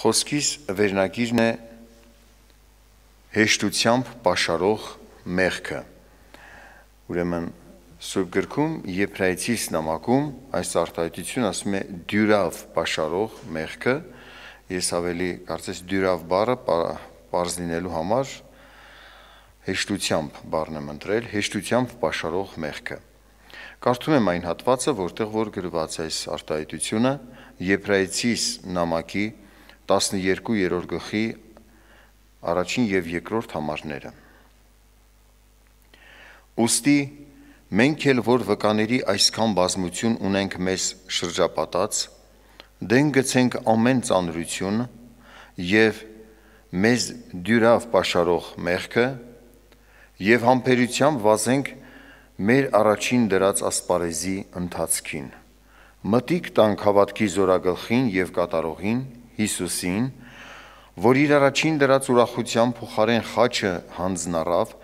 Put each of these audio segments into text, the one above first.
Խոսքիս վերնագիրն է հեշտությամբ pašարող մեղքը։ Ուրեմն Սուրբ գրքում Եփրայցիս նամակում այս արտահայտությունը ասում է դյուրավ pašարող մեղքը։ Ես ավելի կարծես դյուրավ բառը པարզ լինելու համար հեշտությամբ բառն եմ ընտրել, հեշտությամբ pašարող մեղքը։ Կարդում եմ այն հատվածը, որտեղ որ գրված է այս արտահայտությունը Եփրայցիս նամակի 1 12-րդ գլխի առաջին եւ երկրորդ համարները։ Ոստի մենք էլ որ վկաների այսքան բազմություն ունենք մեզ շրջապատած, դեն գցենք ամեն ծանրություն եւ մեզ դյուրավ pašարող մեղքը եւ համբերությամբ վազենք մեր առաջին դրած ասպարեզի ընթացքին։ Մտիկ տանք հավատքի զորագլխին եւ կատարողին Հիսուսին, որ իր առաջին դրած ուրախության փոխարեն խաչը հանձնարավ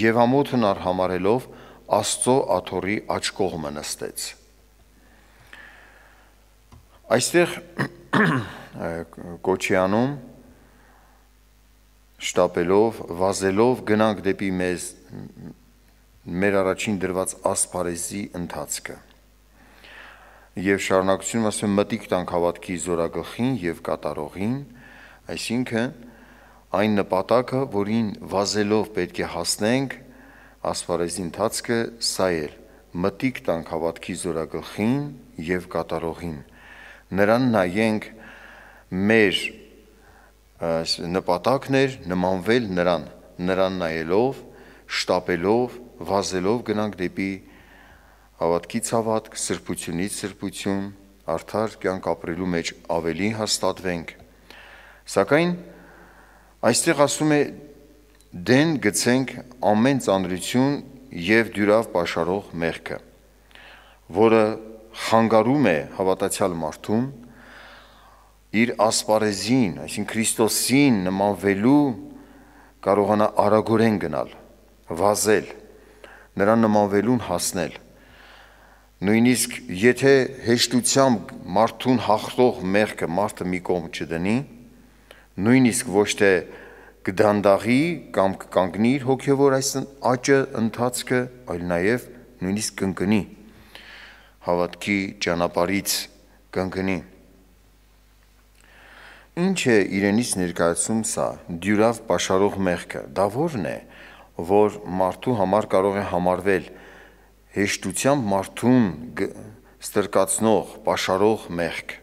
եւ ամոթն արհամարելով Աստծո աթորի աջ կողմը նստեց։ Այստեղ Կոչյանում շտապելով, վազելով գնանք դեպի մեզ մեր առաջին դրված ասպարեզի ընթացքը եւ շարունակությունում ասում մտիկ տանք հավատքի զորագլխին եւ կատարողին, այսինքն այն նպատակը, որին վազելով պետք է հասնենք, ասպարեզի ընթացքը սա է մտիկ տանք հավատքի զորագլխին եւ կատարողին նրան նայենք մեր նպատակներ նմանվել նրան նրան նայելով շտապելով վազելով գնանք դեպի հավատքից հավատք, սրբությունից սրբություն, արդար կյանք ապրելու մեջ ավելի հաստատվենք։ Սակայն այստեղ ասում է դեն գցենք ամեն ծանրություն եւ դյուրավ pašարող մեղքը, որը խանգարում է հավատացյալ մարդուն իր ասպարեզին, այսինքն Քրիստոսին նմանվելու կարողանա արագորեն գնալ, վազել, նրան նմանվելուն հասնել Նույնիսկ եթե հեշտությամբ մարդուն հաղթող մեղքը մարդը մի կողմ չդնի, նույնիսկ ոչ թե կդանդաղի կամ կկանգնի իր հոգևոր այս աճը ընթացքը, այլ նաև նույնիսկ կընկնի հավատքի ճանապարից կընկնի։ Ինչ է իրենից ներկայացում սա դյուրավ պաշարող մեղքը։ Դա ո՞րն է, որ մարդու համար կարող է համարվել հեշտությամբ մարդուն ստրկացնող, պաշարող մեղք։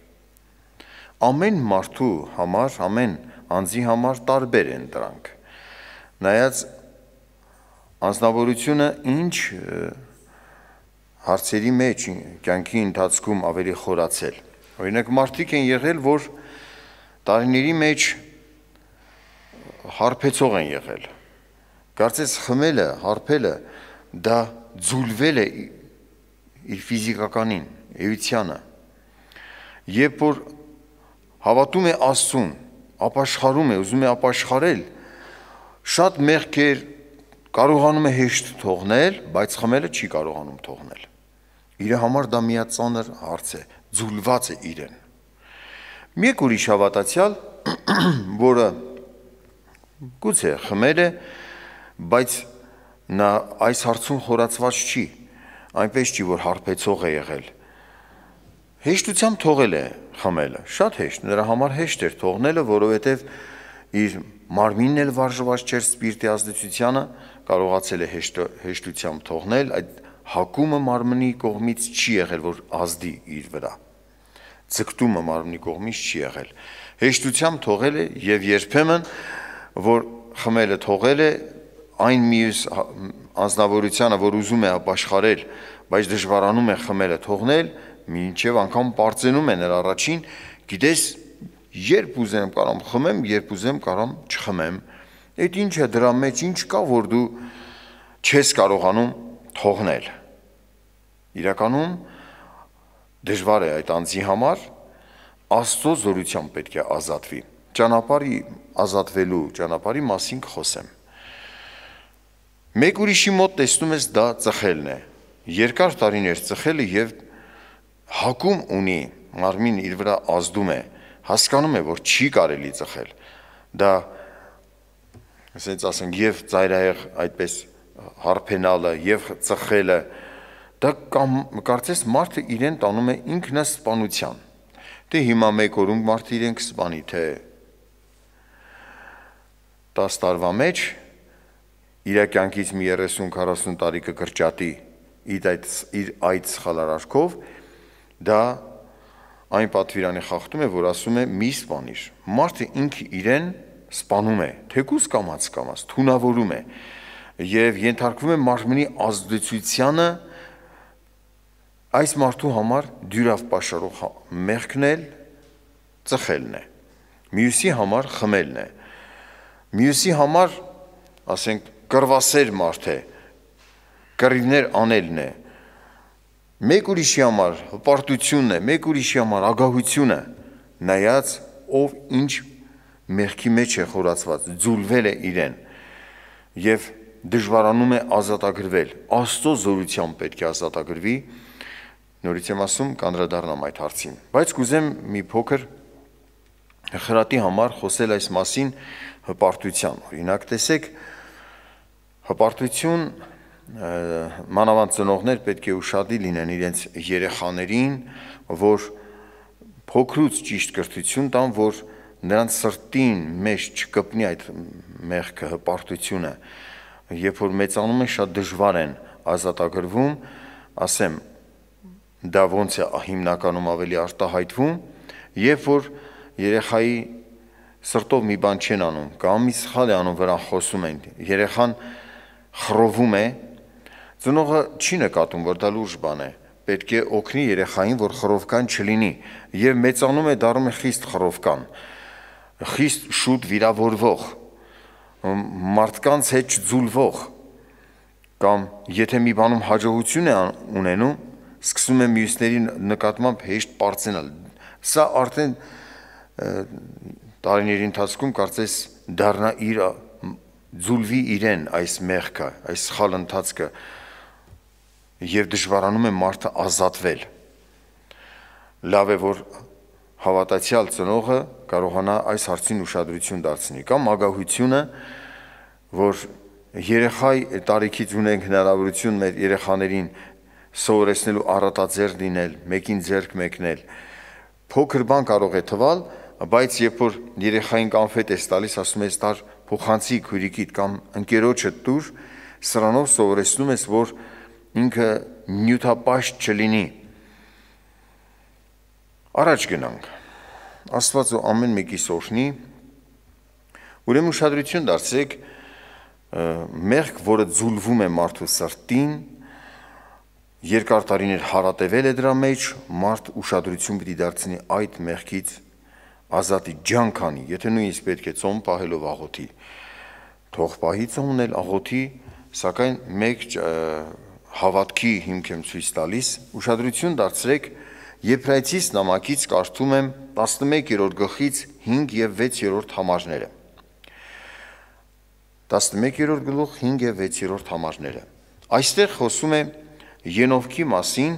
Ամեն մարդու համար, ամեն անձի համար տարբեր են դրանք։ Նայած անznավորությունը ինչ հարցերի մեջ կյանքի ընթացքում ավելի խորացել։ Օրինակ մարդիկ են եղել, որ տարիների մեջ հարբեցող են եղել։ Կարծես խմելը, հարբելը, հարբելը դա ձուլվել է իր ֆիզիկականին, էությանը։ Երբ որ հավատում է Աստծուն, ապաշխարում է, ուզում է ապաշխարել, շատ մեղքեր կարողանում է հեշտ թողնել, բայց խմելը չի կարողանում թողնել։ Իր համար դա միածանր հարց է, ձուլված է իրեն։ Մեկ ուրիշ հավատացյալ, որը գուցե խմել է, բայց Նա այս հարցում խորացված չի, այնպես չի, որ հարբեցող է եղել։ Հեշտությամբ թողել է խմելը, շատ հեշտ, նրա համար հեշտ էր թողնելը, որովհետև իր մարմինն էլ վարժված չէր սպիրտի ազդեցությանը, կարողացել է հեշտ, հեշտությամբ թողնել, այդ հակումը մարմնի կողմից չի եղել, որ ազդի իր վրա։ Ձգտումը մարմնի կողմից չի եղել։ Հեշտությամբ թողել է եւ երբեմն որ խմելը թողել է այն մյուս անznավորությանը, որ ուզում է ապաշխարել, բայց դժվարանում է խմելը թողնել, մինչև անգամ པարծենում է նրա առաջին, գիտես, երբ ուզեմ կարամ խմեմ, երբ ուզեմ կարամ չխմեմ։ Այդ ինչ է դրա մեջ, ինչ կա, որ դու չես կարողանում թողնել։ Իրականում դժվար է այդ անձի համար, Աստծո զորությամբ պետք է ազատվի։ Ճանապարհի ազատվելու ճանապարհի մասին կխոսեմ։ Մեկ ուրիշի մոտ տեսնում ես դա ծխելն է։ Երկար տարիներ ծխելը եւ հակում ունի, մարմին իր վրա ազդում է, հասկանում է, որ չի կարելի ծխել։ Դա ասենց ասենք եւ ծայրահեղ այդպես հարփենալը եւ ծխելը դա կամ կարծես մարդը իրեն տանում է ինքնասպանության։ Դե հիմա մեկ օրում մարդը իրեն կսպանի, թե 10 տարվա մեջ իր կյանքից մի 30-40 տարի կկրճատի իր այդ իր այդ սխալարարքով, դա այն պատվիրանի խախտում է, որ ասում է՝ մի սպանիր։ Մարդը ինքը իրեն սպանում է, թեկուզ կամած կամած թունավորում է եւ ենթարկվում է մարմնի ազդեցությանը այս մարդու համար դյուրավ պաշարող հա- մեղքնել ծխելն է մյուսի համար խմելն է մյուսի համար ասենք կրվասեր մարդ է, կռիվներ անելն է։ Մեկ ուրիշի համար հպարտությունն է, մեկ ուրիշի համար ագահությունը, նայած ով ինչ մեղքի մեջ է խորացված, ձուլվել է իրեն եւ դժվարանում է ազատագրվել։ Աստծո զորությամբ պետք է ազատագրվի։ Նորից եմ ասում, կանդրադառնամ այդ հարցին։ Բայց կուզեմ մի փոքր խրատի համար խոսել այս մասին հպարտության։ Օրինակ, տեսեք, Հպարտություն մանավանդ ծնողներ պետք է ուշադի լինեն իրենց երեխաներին, որ փոքրուց ճիշտ կրթություն տան, որ նրանց սրտին մեջ չկպնի այդ մեղքը, հպարտությունը, երբ որ մեծանում են շատ դժվար են ազատագրվում, ասեմ, դա ոնց է հիմնականում ավելի արտահայտվում, երբ որ երեխայի սրտով մի բան չեն անում, կամ մի սխալ է անում, վրան խոսում են, երեխան երեխան խրովում է, ծնողը չի նկատում, որ դա լուրջ բան է, պետք է օգնի երեխային, որ խրովկան չլինի եւ մեծանում է դառնում է խիստ խրովկան, խիստ շուտ վիրավորվող, մարդկանց հետ ձուլվող կամ եթե մի բանում հաջողություն է ունենում, սկսում է մյուսների նկատմամբ հեշտ པարծենալ։ Սա արդեն տարիների ընթացքում կարծես դառնա իր ձուլվի իրեն այս մեղքը, այս սխալ ընթացքը եւ դժվարանում է մարդը ազատվել։ Լավ է, որ հավատացյալ ծնողը կարողանա այս հարցին ուշադրություն դարձնել կամ ագահությունը, որ երեխայի տարիքից ունենք հնարավորություն մեր երեխաներին սովորեցնելու առատաձեր լինել, մեկին ձերք մեկնել։ Փոքր բան կարող է թվալ, բայց երբ որ երեխային կանֆետ ես տալիս, ասում ես տար փոխանցի քույրիկիդ կամ ընկերոջդ դուր, սրանով սովորեցնում ես, որ ինքը նյութապաշտ չլինի։ Առաջ գնանք։ Աստված ու ամեն մեկի սոշնի։ Ուրեմն ուշադրություն դարձեք մեղք, որը ձուլվում է մարդու սրտին, երկար տարիներ հարատևել է դրա մեջ, մարդ ուշադրություն պիտի դարձնի այդ մեղքից ազատի ջանքանի, եթե նույնիսկ պետք է ծոմ պահելով աղոթի։ Թող պահի ծոմն էլ աղոթի, սակայն մեկ հավատքի հիմք եմ ցույց տալիս, ուշադրություն դարձրեք Եփրայցիս նամակից կարդում եմ 11-րդ գլխից 5 եւ 6-րդ համարները։ 11-րդ գլուխ 5 եւ 6-րդ համարները։ Այստեղ խոսում է Ենովքի մասին,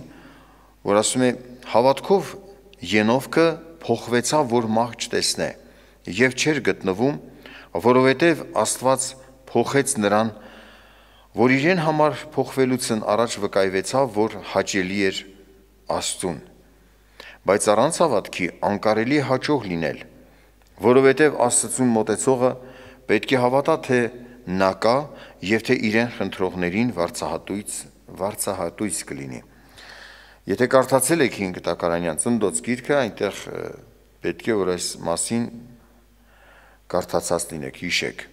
որ ասում է հավատքով Ենովքը փոխվեցավ, որ մահ չտեսնե, եւ չէր գտնվում, որովհետեւ Աստված փոխեց նրան, որ իրեն համար փոխվելուցն առաջ վկայվեցավ, որ հաճելի էր Աստուն։ Բայց առանց հավատքի անկարելի հաջող լինել, որովհետեւ Աստծուն մտածողը պետք է հավատա, թե նա կա եւ թե իրեն խնդրողներին վարծահատույց վարծահատույց կլինի։ Եթե կարդացել եք 5 Տակարանյան ծնդոց գիրքը, այնտեղ պետք է որ այս մասին կարդացած լինեք, հիշեք։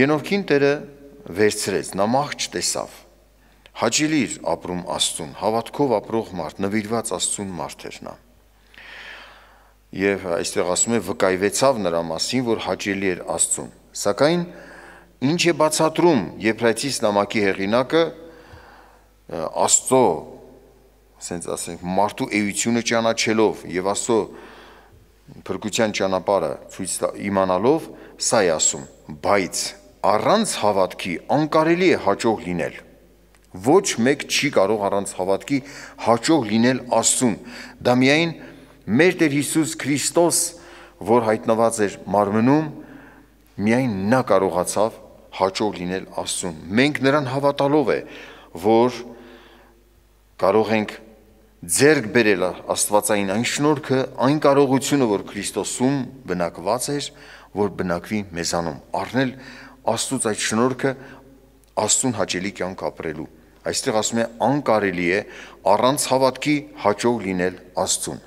Ենովքին Տերը վերցրեց, նա մահ չտեսավ։ Հաճելի իր ապրում Աստծուն, հավատքով ապրող մարդ, նվիրված Աստծուն մարդ էր նա։ Եվ այստեղ ասում է վկայվեցավ նրա մասին, որ հաճելի էր Աստծուն։ Սակայն ինչ է բացատրում Եփրայցի նամակի հեղինակը Աստծո ասենց ասենք մարդու էությունը ճանաչելով եւ աստծո փրկության ճանապարհը ցույց իմանալով սա է ասում բայց առանց հավատքի անկարելի է հաջող լինել ոչ մեկ չի կարող առանց հավատքի հաջող լինել աստծուն դա միայն մեր Տեր Հիսուս Քրիստոս որ հայտնված էր մարմնում միայն նա կարողացավ հաջող լինել աստծուն մենք նրան հավատալով է որ կարող ենք ձերկ բերել աստվածային այն շնորհքը, այն կարողությունը, որ Քրիստոսում բնակված էր, որ բնակվի մեզանում, առնել Աստուծո այդ շնորհքը Աստուն հաճելի կյանք ապրելու։ Այստեղ ասում է անկարելի է առանց հավատքի հաջող լինել Աստծուն։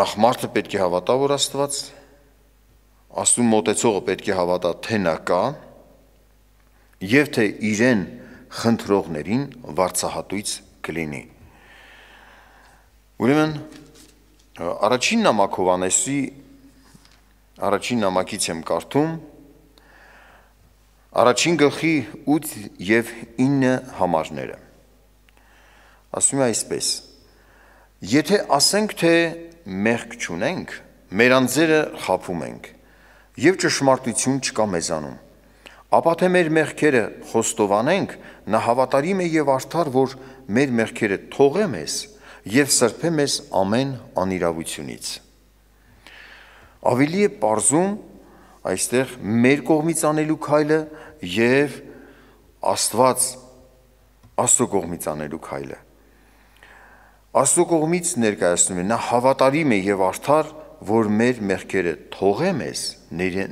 Նախ մարդը պետք է հավատա, որ Աստված Աստուն մտածողը պետք է հավատա, թե նա կա, եւ թե իրեն խնդրողներին վարծահատույց կլինի։ Ուրեմն առաջին նամակ Հովանեսի առաջին նամակից եմ կարդում առաջին գլխի 8 եւ 9 համարները։ Ասում է այսպես. Եթե ասենք թե մեղք չունենք, մեր անձերը խափում ենք եւ ճշմարտություն չկա մեզանում ապա թե մեր մեղքերը խոստովանենք, նա հավատարիմ է եւ արդար, որ մեր մեղքերը թողե մեզ եւ սրբե մեզ ամեն անիրավությունից։ Ավելի է པարզում այստեղ մեր կողմից անելու քայլը եւ Աստված Աստծո կողմից անելու քայլը։ Աստծո կողմից ներկայացնում է նա հավատարիմ է եւ արդար, որ մեր մեղքերը թողե մեզ,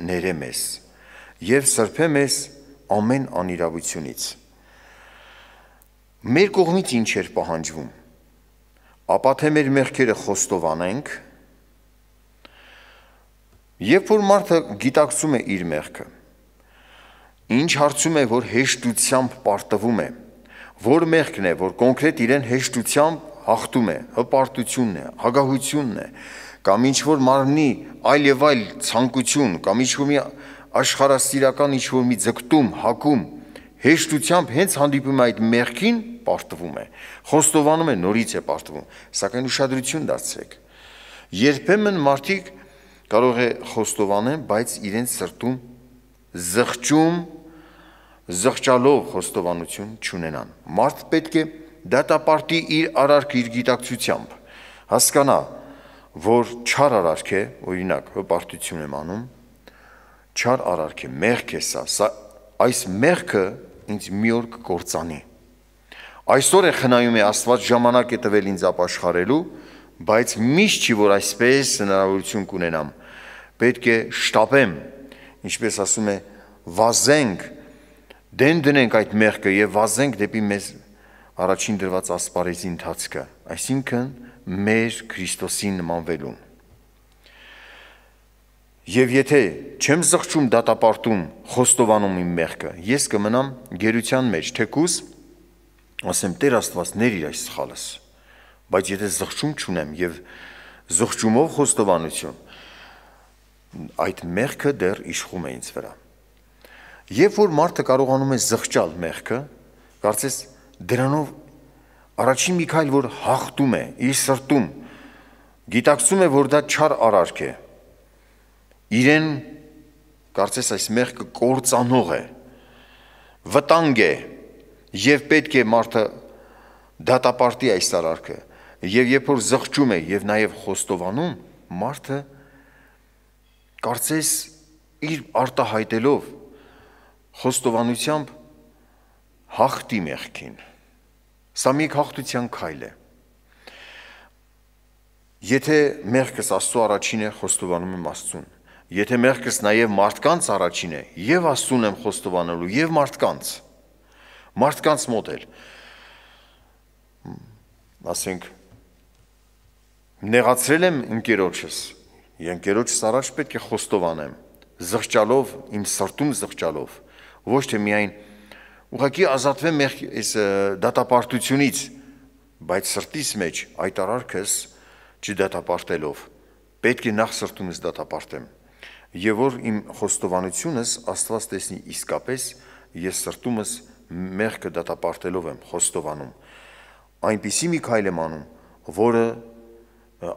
ներե մեզ։ ներ, եւ սրբե մեզ ամեն անիրավությունից։ Մեր կողմից ինչ էր պահանջվում։ Ապա թե մեր մեղքերը խոստովանենք, երբ որ մարդը գիտակցում է իր մեղքը, ինչ հարցում է, որ հեշտությամբ պարտվում է, որ մեղքն է, որ կոնկրետ իրեն հեշտությամբ հաղթում է, հպարտությունն է, հագահությունն է, կամ ինչ որ մարմնի այլ եւ այլ ցանկություն, կամ ինչ որ մի աշխարհասիրական ինչ-որ մի ձգտում, հակում, հեշտությամբ հենց հանդիպում է այդ մեղքին, պարտվում է։ Խոստովանում է, նորից է պարտվում, սակայն ուշադրություն դարձրեք։ Երբեմն մարդիկ կարող է խոստովանեն, բայց իրենց սրտում զղջում, զղջալով խոստովանություն չունենան։ Մարդ պետք է դատապարտի իր արարք իր գիտակցությամբ։ Հասկանա, որ չար արարք է, օրինակ, հպարտություն եմ անում, չար արարք է, մեղք է սա, սա այս մեղքը ինձ մի օր կկործանի։ Այսօր է խնայում է Աստված ժամանակ է տվել ինձ ապաշխարելու, բայց միշտ չի որ այսպես հնարավորություն կունենամ։ Պետք է շտապեմ, ինչպես ասում է, վազենք, դեն դնենք այդ մեղքը եւ վազենք դեպի մեզ առաջին դրված ասպարեզի ընթացքը, այսինքն մեր Քրիստոսին նմանվելուն։ Եվ եթե չեմ զղջում դատապարտում, խոստովանում իմ մեղքը, ես կմնամ գերության մեջ, թեկուզ ասեմ Տեր Աստված ներ իր այս սխալս։ Բայց եթե զղջում չունեմ եւ զղջումով խոստովանություն, այդ մեղքը դեռ իշխում է ինձ վրա։ Երբ որ մարդը կարողանում է զղջալ մեղքը, կարծես դրանով առաջին Միքայել որ հաղթում է իր սրտում, գիտակցում է, որ դա չար արարք է, իրեն կարծես այս մեղքը կործանող է, վտանգ է եւ պետք է մարդը դատապարտի այս տարարքը եւ երբ որ զղջում է եւ նաեւ խոստովանում մարդը կարծես իր արտահայտելով խոստովանությամբ հաղթի մեղքին սա մի հաղթության քայլ է եթե մեղքս աստծո առաջին է խոստովանում եմ աստծուն Եթե մեղքս նաև մարդկանց առաջին է, եւ Աստուն եմ խոստովանելու, եւ մարդկանց։ Մարդկանց մոտ էլ։ Ասենք նեղացրել եմ ընկերոջս, ընկերոջս առաջ պետք է խոստովանեմ, զղջալով, իմ սրտում զղջալով, ոչ թե միայն ուղղակի ազատվեմ մեղք այս դատապարտությունից, բայց սրտիս մեջ այդ արարքս չդատապարտելով, պետք է նախ սրտումս դատապարտեմ եւ որ իմ խոստովանությունս Աստված տեսնի իսկապես ես սրտումս մեղքը դատապարտելով եմ խոստովանում այնպիսի մի քայլ եմ անում որը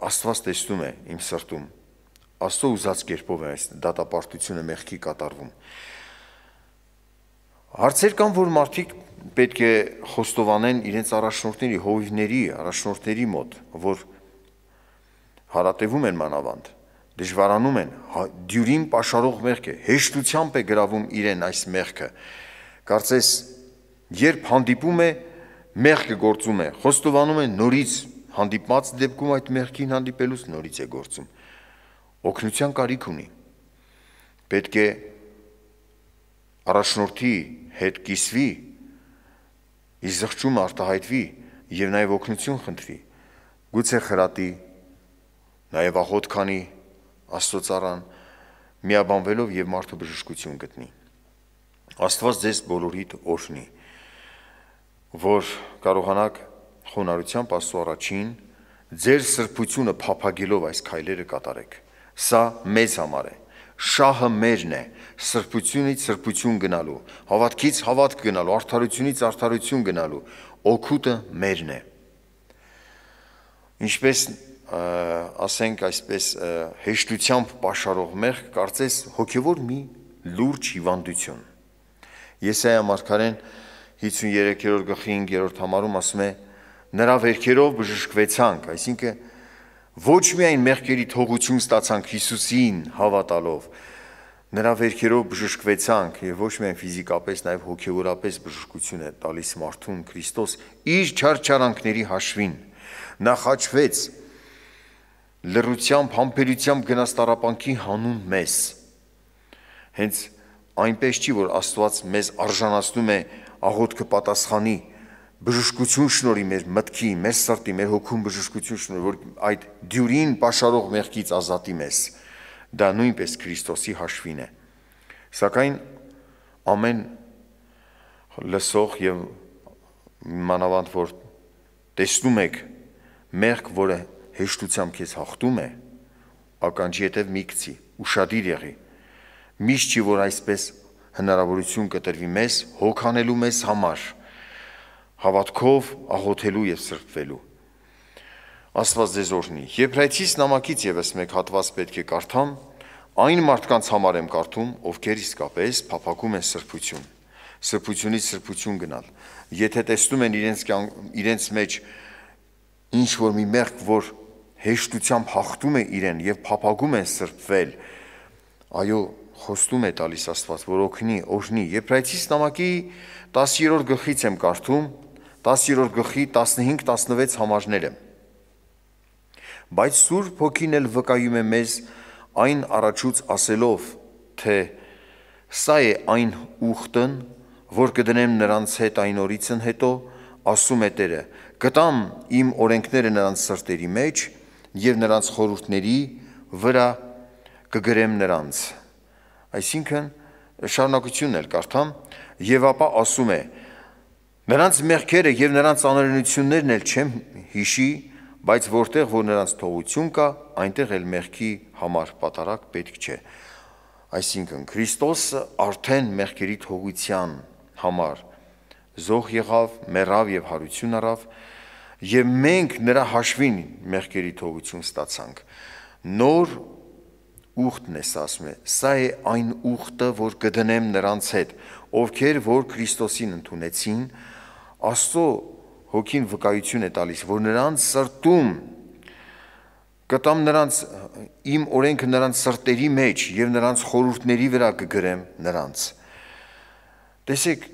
Աստված տեսնում է իմ սրտում Աստծո ուզած կերպով է այս դատապարտությունը մեղքի կատարվում հարցեր կան որ մարդիկ պետք է խոստովանեն իրենց առաջնորդների հովիվների առաջնորդների մոտ որ հարատևում են մանավանդ դժվարանում են, հա, դյուրին պաշարող մեղք է, հեշտությամբ է գրավում իրեն այս մեղքը։ Կարծես երբ հանդիպում է, մեղքը գործում է, խոստովանում է նորից հանդիպած դեպքում այդ մեղքին հանդիպելուց նորից է գործում։ Օգնության կարիք ունի։ Պետք է առաջնորդի հետ կիսվի, իր զղջումը արտահայտվի եւ նաեւ օգնություն խնդրի։ Գուցե խրատի, նաեւ աղոտ քանի Աստծո цаրան միաբանվելով եւ մարդու բժշկություն գտնի։ Աստված ձեզ բոլորիդ օրհնի, որ կարողանաք խոնարհությամբ Աստծո առաջին ձեր սրբությունը փափագելով այս քայլերը կատարեք։ Սա մեզ համար է։ Շահը մերն է, սրբությունից սրբություն գնալու, հավատքից հավատք գնալու, արդարությունից արդարություն գնալու, օգուտը մերն է։ Ինչպես ասենք այսպես հեշտությամբ pašարող մեղ կարծես հոգևոր մի լուրջ հիվանդություն։ Եսայա մարգարեն 53-րդ գլխի 5-րդ համարում ասում է նրա վերքերով բժշկվեցանք, այսինքն ոչ միայն մեղքերի թողություն ստացանք Հիսուսին հավատալով, նրա վերքերով բժշկվեցանք եւ ոչ միայն ֆիզիկապես, նաեւ հոգեորապես բժշկություն է տալիս մարդուն Քրիստոս իր չարչարանքների հաշվին։ Նա խաչվեց լրությամբ, համբերությամբ գնաս տարապանքի հանուն մեզ։ Հենց այնպես չի, որ Աստված մեզ արժանացնում է աղոթքը պատասխանի բժշկություն շնորհի մեր մտքի, մեր սրտի, մեր հոգում բժշկություն շնորհ, որ այդ դյուրին pašարող մեղքից ազատի մեզ։ Դա նույնպես Քրիստոսի հաշվին է։ Սակայն ամեն լսող եւ մանավանդ որ տեսնում եք մեղք, որը հեշտությամբ քեզ հաղթում է, ականջի հետև մի գցի, ուրشادիր եղի։ Միշտ չի որ այսպես հնարավորություն կտրվի մեզ հոգանելու մեզ համար, հավատքով աղոթելու եւ սրբվելու։ Աստված ձեզ օրհնի։ Եբրայցիս նամակից եւս մեկ հատված պետք է կարդամ, այն մարդկանց համար եմ կարդում, ովքեր իսկապես փափակում են սրբություն։ Սրբությունից սրբություն գնալ։ Եթե տեսնում են իրենց իրենց մեջ ինչ որ մի մեղք, որ հեշտությամբ հաղթում է իրեն եւ փափագում են սրբվել։ Այո, խոստում է տալիս Աստված, որ օգնի, օրհնի։ Եբրայեցի նամակի 10-րդ գլխից եմ կարդում 10-րդ գլխի 15-16 համարները։ Բայց Սուրբ Հոգին էլ վկայում է մեզ այն առաջուց ասելով, թե սա է այն ուխտն, որ կդնեմ նրանց հետ այն օրիցն հետո, ասում է Տերը. կտամ իմ օրենքները նրանց սրտերի մեջ եւ նրանց խորհուրդների վրա կգրեմ նրանց։ Այսինքն շարունակությունն էլ կարդամ եւ ապա ասում է. նրանց մեղքերը եւ նրանց անօրենություններն էլ չեմ հիշի, բայց որտեղ որ նրանց թողություն կա, այնտեղ էլ մեղքի համար պատարակ պետք չէ։ Այսինքն Քրիստոսը արդեն մեղքերի թողության համար զոհ եղավ, մեռավ եւ հարություն առավ, և եւ մենք նրա հաշվին մեղքերի թողություն ստացանք։ Նոր ուխտն է ասում է, սա է այն ուխտը, որ կդնեմ նրանց հետ, ովքեր որ Քրիստոսին ընդունեցին, Աստծո հոգին վկայություն է տալիս, որ նրանց սրտում կտամ նրանց իմ օրենքը նրանց սրտերի մեջ եւ նրանց խորհուրդների վրա կգրեմ նրանց։ Տեսեք,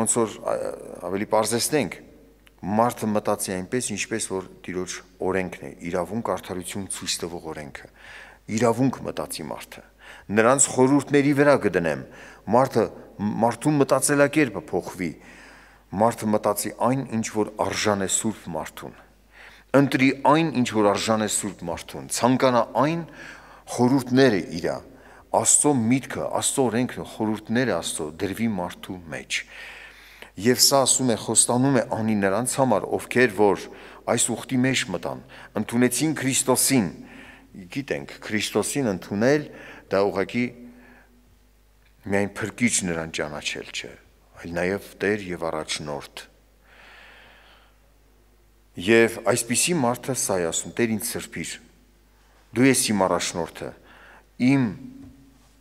ոնց որ ավելի parzեսնենք, մարդը մտածի այնպես, ինչպես որ Տիրոջ օրենքն է, իրավունք արդարություն ցույց տվող օրենքը։ Իրավունք մտածի մարդը։ Նրանց խորհուրդների վրա կդնեմ։ Մարդը մարդու մտածելակերպը փոխվի։ Մարդը մտածի այն, ինչ որ արժան է սուրբ մարդուն։ Ընտրի այն, ինչ որ արժան է սուրբ մարդուն։ Ցանկանա այն խորհուրդները իրա։ Աստծո միտքը, Աստծո օրենքը, խորհուրդները Աստծո դրվի մարդու մեջ։ մեջ Եվ սա ասում է, խոստանում է անի նրանց համար, ովքեր որ այս ուխտի մեջ մտան, ընդունեցին Քրիստոսին։ Գիտենք, Քրիստոսին ընդունել դա ուղղակի միայն փրկիչ նրան ճանաչել չէ, այլ նաև Տեր եւ առաջնորդ։ Եվ այսպիսի մարդը սա է ասում, Տեր ինձ սրբիր։ Դու ես իմ առաջնորդը, իմ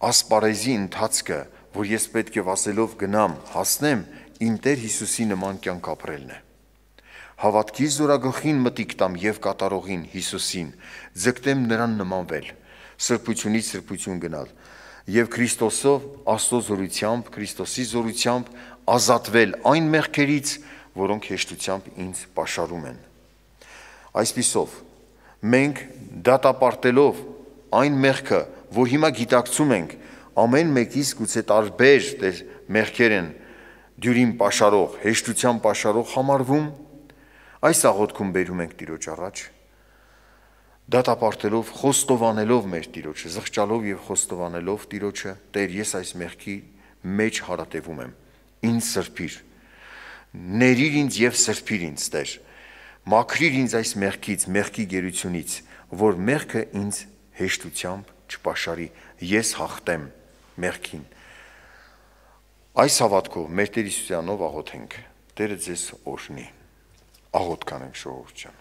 ասպարեզի ընթացքը, որ ես պետք է վասելով գնամ, հասնեմ ինտեր Հիսուսի նման կյանք ապրելն է։ Հավատքի զորագլխին մտիկ տամ եւ կատարողին Հիսուսին, ձգտեմ նրան նմանվել, սրբությունից սրբություն գնալ եւ Քրիստոսով Աստծո զորությամբ, Քրիստոսի զորությամբ ազատվել այն մեղքերից, որոնք հեշտությամբ ինձ պաշարում են։ Այսպիսով մենք դատապարտելով այն մեղքը, որ հիմա գիտակցում ենք, ամեն մեկից գուցե տարբեր դեր մեղքեր են դյուրին pašարող, հեշտության pašարող համարվում, այս աղոթքում բերում ենք Տիրոջ առաջ, դատապարտելով, խոստովանելով մեր Տիրոջը, զղջալով եւ խոստովանելով Տիրոջը, Տեր, ես այս մեղքի մեջ հարատեվում եմ։ Ինձ սրբիր։ Ներիր ինձ եւ սրբիր ինձ, Տեր։ Մաքրիր ինձ այս մեղքից, մեղքի գերությունից, որ մեղքը ինձ հեշտությամբ չպաշարի։ Ես հաղթեմ մեղքին։ Այս հավատքով մեր Տեր Հիսուսյանով աղոթենք։ Տերը ձեզ օրհնի։ Աղոթ կանենք շողորջան։